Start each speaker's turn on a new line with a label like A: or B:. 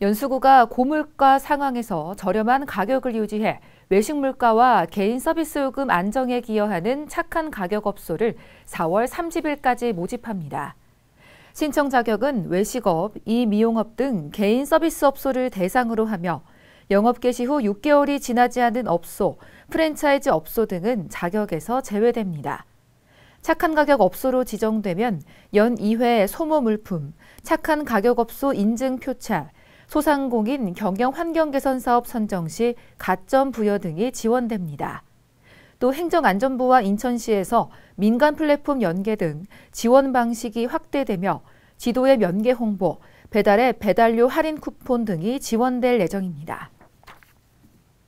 A: 연수구가 고물가 상황에서 저렴한 가격을 유지해 외식 물가와 개인 서비스 요금 안정에 기여하는 착한 가격 업소를 4월 30일까지 모집합니다. 신청 자격은 외식업, 이미용업 등 개인 서비스 업소를 대상으로 하며 영업 개시 후 6개월이 지나지 않은 업소, 프랜차이즈 업소 등은 자격에서 제외됩니다. 착한 가격 업소로 지정되면 연 2회 소모 물품, 착한 가격 업소 인증 표차, 소상공인 경영 환경 개선 사업 선정 시 가점 부여 등이 지원됩니다. 또 행정안전부와 인천시에서 민간 플랫폼 연계 등 지원 방식이 확대되며 지도의 연계 홍보, 배달의 배달료 할인 쿠폰 등이 지원될 예정입니다.